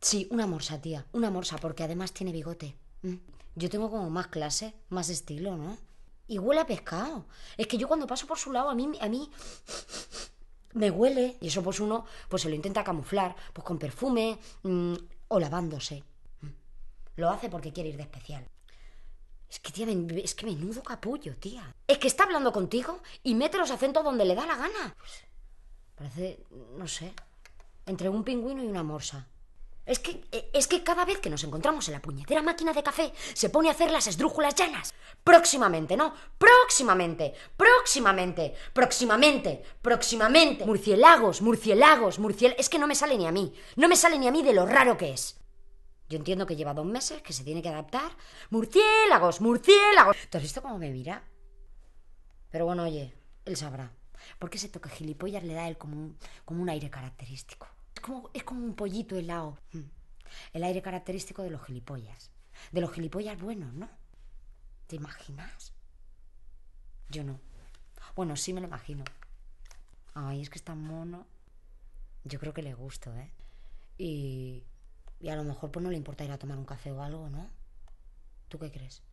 Sí, una morsa, tía, una morsa, porque además tiene bigote. Mm. Yo tengo como más clase, más estilo, ¿no? Y huele a pescado. Es que yo cuando paso por su lado, a mí, a mí me huele. Y eso pues uno pues se lo intenta camuflar, pues con perfume mm, o lavándose. Mm. Lo hace porque quiere ir de especial. Es que, tía, es que menudo capullo, tía. Es que está hablando contigo y mete los acentos donde le da la gana. Pues, parece, no sé, entre un pingüino y una morsa. Es que, es que cada vez que nos encontramos en la puñetera máquina de café, se pone a hacer las esdrújulas llanas. Próximamente, ¿no? Próximamente, próximamente, próximamente, próximamente. Murciélagos, murciélagos, murciel... Es que no me sale ni a mí. No me sale ni a mí de lo raro que es. Yo entiendo que lleva dos meses, que se tiene que adaptar. Murciélagos, murciélagos. ¿Te has visto cómo me mira? Pero bueno, oye, él sabrá. Porque ese toca gilipollas le da él como como un aire característico es como un pollito helado. Mm. El aire característico de los gilipollas. De los gilipollas buenos, ¿no? ¿Te imaginas? Yo no. Bueno, sí me lo imagino. Ay, es que es tan mono. Yo creo que le gusto, ¿eh? Y, y a lo mejor pues no le importa ir a tomar un café o algo, ¿no? ¿Tú qué crees?